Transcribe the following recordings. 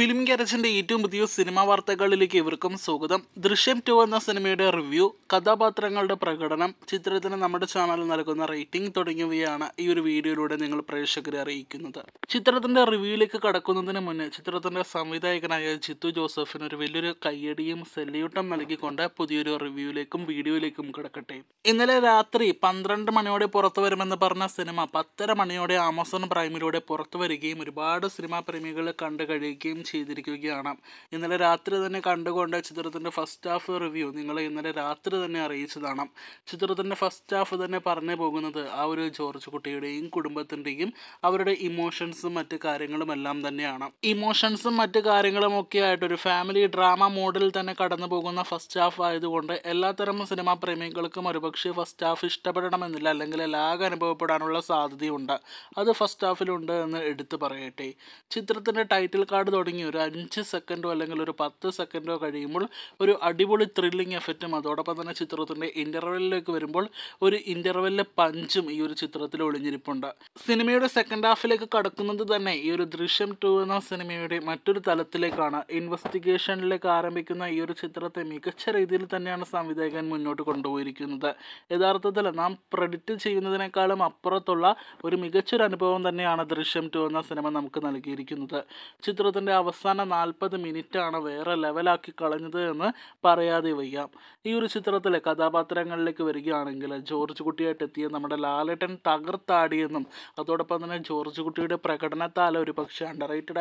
film ഗ്യാരേജിൻ്റെ ഏറ്റവും പുതിയ cinema വാർത്തകളിലേക്ക് ഇവർക്കും സ്വാഗതം ദൃശ്യം ടു എന്ന സിനിമയുടെ റിവ്യൂ കഥാപാത്രങ്ങളുടെ പ്രകടനം ചിത്രത്തിന് നമ്മുടെ ചാനൽ നൽകുന്ന റേറ്റിംഗ് തുടങ്ങിയവയാണ് ഈ ഒരു വീഡിയോയിലൂടെ നിങ്ങൾ പ്രേക്ഷകരെ അറിയിക്കുന്നത് ചിത്രത്തിൻ്റെ റിവ്യൂയിലേക്ക് കടക്കുന്നതിന് മുന്നേ ചിത്രത്തിൻ്റെ സംവിധായകനായ ജിത്തു ജോസഫിന് ഒരു വലിയൊരു കയ്യടിയും സെല്യൂട്ടും നൽകിക്കൊണ്ട് പുതിയൊരു റിവ്യൂയിലേക്കും വീഡിയോയിലേക്കും കിടക്കട്ടെ ഇന്നലെ രാത്രി പന്ത്രണ്ട് മണിയോടെ പുറത്തു വരുമെന്ന് പറഞ്ഞ സിനിമ പത്തര മണിയോടെ ആമസോൺ പ്രൈമിലൂടെ പുറത്തു വരികയും ഒരുപാട് സിനിമാ പ്രേമികൾ കണ്ടു കഴിയുകയും ചെയ്തിരിക്കുകയാണ് ഇന്നലെ രാത്രി തന്നെ കണ്ടുകൊണ്ട് ചിത്രത്തിൻ്റെ ഫസ്റ്റ് ഹാഫ് റിവ്യൂ നിങ്ങൾ ഇന്നലെ രാത്രി തന്നെ അറിയിച്ചതാണ് ചിത്രത്തിൻ്റെ ഫസ്റ്റ് ഹാഫ് തന്നെ പറഞ്ഞു പോകുന്നത് ആ ഒരു ജോർജ് കുട്ടിയുടെയും കുടുംബത്തിൻ്റെയും അവരുടെ ഇമോഷൻസും മറ്റ് കാര്യങ്ങളും എല്ലാം തന്നെയാണ് ഇമോഷൻസും മറ്റ് കാര്യങ്ങളും ഒക്കെ ആയിട്ട് ഒരു ഫാമിലി ഡ്രാമ മോഡിൽ തന്നെ കടന്നു പോകുന്ന ഫസ്റ്റ് ഹാഫ് ആയതുകൊണ്ട് എല്ലാത്തരം സിനിമാ പ്രേമികൾക്കും ഒരുപക്ഷെ ഫസ്റ്റ് ഹാഫ് ഇഷ്ടപ്പെടണമെന്നില്ല അല്ലെങ്കിൽ ലാഗ് അനുഭവപ്പെടാനുള്ള സാധ്യതയുണ്ട് അത് ഫസ്റ്റ് ഹാഫിലുണ്ട് എന്ന് എടുത്തു പറയട്ടെ ചിത്രത്തിൻ്റെ ടൈറ്റിൽ കാർഡ് തുടങ്ങി കഴിഞ്ഞ് ഒരു അഞ്ച് സെക്കൻഡോ അല്ലെങ്കിൽ ഒരു പത്ത് സെക്കൻഡോ കഴിയുമ്പോൾ ഒരു അടിപൊളി ത്രില്ലിങ് എഫക്റ്റും അതോടൊപ്പം തന്നെ ചിത്രത്തിൻ്റെ ഇൻ്റർവെല്ലിലേക്ക് വരുമ്പോൾ ഒരു ഇൻ്റർവെല്ലിലെ പഞ്ചും ഈ ഒരു ചിത്രത്തിൽ ഒളിഞ്ഞിരിപ്പുണ്ട് സിനിമയുടെ സെക്കൻഡ് ഹാഫിലേക്ക് കടക്കുന്നത് തന്നെ ഈ ഒരു ദൃശ്യം ടു എന്ന സിനിമയുടെ മറ്റൊരു തലത്തിലേക്കാണ് ഇൻവെസ്റ്റിഗേഷനിലേക്ക് ആരംഭിക്കുന്ന ഈ ഒരു ചിത്രത്തെ മികച്ച രീതിയിൽ തന്നെയാണ് സംവിധായകൻ മുന്നോട്ട് കൊണ്ടുപോയിരിക്കുന്നത് യഥാർത്ഥത്തിൽ നാം പ്രെഡിക്റ്റ് ചെയ്യുന്നതിനേക്കാളും അപ്പുറത്തുള്ള ഒരു മികച്ചൊരു അനുഭവം തന്നെയാണ് ദൃശ്യം ടു എന്ന സിനിമ നമുക്ക് നൽകിയിരിക്കുന്നത് ചിത്രത്തിൻ്റെ അവസാന നാൽപ്പത് മിനിറ്റാണ് വേറെ ലെവലാക്കി കളഞ്ഞത് എന്ന് പറയാതെ വയ്യ ഈ ഒരു ചിത്രത്തിലെ കഥാപാത്രങ്ങളിലേക്ക് വരികയാണെങ്കിൽ ജോർജ് കുട്ടിയായിട്ട് എത്തിയ നമ്മുടെ ലാലേട്ടൻ തകർത്താടിയെന്നും അതോടൊപ്പം തന്നെ ജോർജ് കുട്ടിയുടെ പ്രകടനത്താൽ ഒരു പക്ഷേ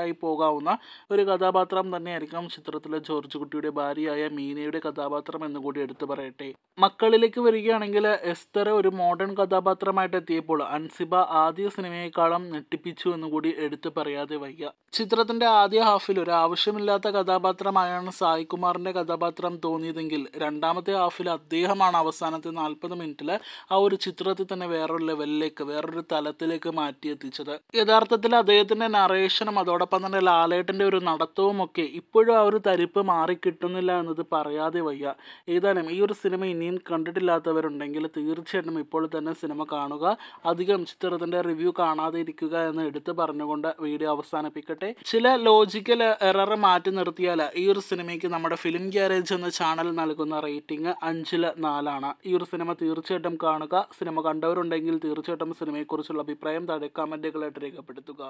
ആയി പോകാവുന്ന ഒരു കഥാപാത്രം തന്നെയായിരിക്കും ചിത്രത്തിലെ ജോർജ് കുട്ടിയുടെ ഭാര്യയായ മീനയുടെ കഥാപാത്രം എന്നുകൂടി എടുത്തു പറയട്ടെ മക്കളിലേക്ക് വരികയാണെങ്കിൽ എസ്തറ ഒരു മോഡേൺ കഥാപാത്രമായിട്ട് എത്തിയപ്പോൾ അൻസിബ ആദ്യ സിനിമയെക്കാളും ഞെട്ടിപ്പിച്ചു എന്നുകൂടി എടുത്തു പറയാതെ വയ്യ ചിത്രത്തിന്റെ ആദ്യ ഹാഫിൽ ഒരു ആവശ്യമില്ലാത്ത കഥാപാത്രമായാണ് സായികുമാറിൻ്റെ കഥാപാത്രം തോന്നിയതെങ്കിൽ രണ്ടാമത്തെ ഹാഫിൽ അദ്ദേഹമാണ് അവസാനത്തെ നാൽപ്പത് മിനിറ്റിലെ ആ ഒരു ചിത്രത്തിൽ തന്നെ വേറൊരു ലെവലിലേക്ക് വേറൊരു തലത്തിലേക്ക് മാറ്റിയെത്തിച്ചത് യഥാർത്ഥത്തിൽ അദ്ദേഹത്തിൻ്റെ നറേഷനും അതോടൊപ്പം തന്നെ ലാലേട്ടൻ്റെ ഒരു നടത്തവും ഒക്കെ ഇപ്പോഴും ആ ഒരു തരിപ്പ് മാറിക്കിട്ടുന്നില്ല എന്നത് പറയാതെ വയ്യ ഏതായാലും ഈ ഒരു സിനിമ ഇനിയും കണ്ടിട്ടില്ലാത്തവരുണ്ടെങ്കിൽ തീർച്ചയായിട്ടും ഇപ്പോൾ തന്നെ സിനിമ കാണുക അധികം ചിത്രത്തിൻ്റെ റിവ്യൂ കാണാതെ ഇരിക്കുക എന്ന് എടുത്തു പറഞ്ഞുകൊണ്ട് വീഡിയോ അവസാനിപ്പിക്കട്ടെ ചില ലോജി ലോജിക്കൽ എറർ മാറ്റി നിർത്തിയാൽ ഈ ഒരു സിനിമയ്ക്ക് നമ്മുടെ ഫിലിം ഗ്യാരേജ് എന്ന ചാനൽ നൽകുന്ന റേറ്റിംഗ് അഞ്ചിൽ നാലാണ് ഈ ഒരു സിനിമ തീർച്ചയായിട്ടും കാണുക സിനിമ കണ്ടവരുണ്ടെങ്കിൽ തീർച്ചയായിട്ടും സിനിമയെക്കുറിച്ചുള്ള അഭിപ്രായം താഴെ കമൻറ്റുകളായിട്ട് രേഖപ്പെടുത്തുക